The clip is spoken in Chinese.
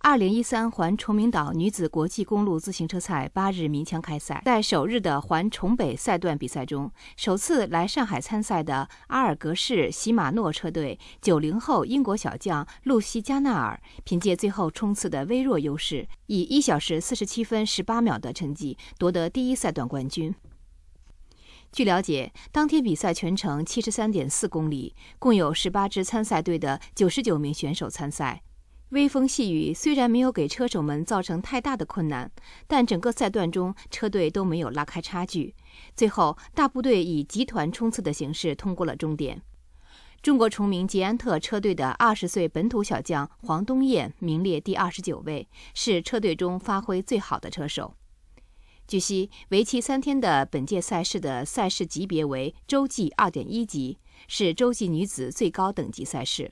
二零一三环崇明岛女子国际公路自行车赛八日鸣枪开赛，在首日的环崇北赛段比赛中，首次来上海参赛的阿尔格市喜马诺车队九零后英国小将露西·加纳尔，凭借最后冲刺的微弱优势，以一小时四十七分十八秒的成绩夺得第一赛段冠军。据了解，当天比赛全程七十三点四公里，共有十八支参赛队的九十九名选手参赛。微风细雨虽然没有给车手们造成太大的困难，但整个赛段中车队都没有拉开差距。最后，大部队以集团冲刺的形式通过了终点。中国崇明捷安特车队的二十岁本土小将黄东彦名列第二十九位，是车队中发挥最好的车手。据悉，为期三天的本届赛事的赛事级别为洲际二点一级，是洲际女子最高等级赛事。